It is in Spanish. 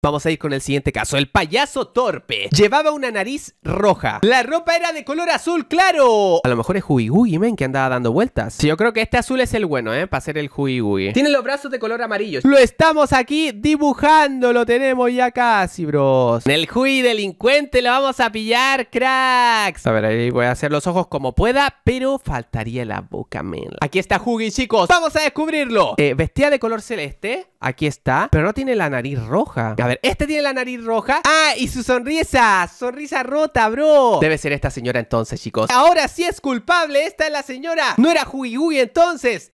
Vamos a ir con el siguiente caso. El payaso torpe llevaba una nariz roja. La ropa era de color azul, claro. A lo mejor es Huigui, men, que andaba dando vueltas. yo creo que este azul es el bueno, ¿eh? Para ser el Huigui. Tiene los brazos de color amarillo. Lo estamos aquí dibujando. Lo tenemos ya casi, bros. el Hui delincuente lo vamos a pillar, cracks. A ver, ahí voy a hacer los ojos como pueda, pero faltaría la boca, men. Aquí está Hugi, chicos. Vamos a descubrirlo. Eh, vestía de color celeste. Aquí está. Pero no tiene la nariz roja. A ver, ¿este tiene la nariz roja. Ah, y su sonrisa. Sonrisa rota, bro. Debe ser esta señora entonces, chicos. Ahora sí es culpable. Esta es la señora. No era Huigui entonces.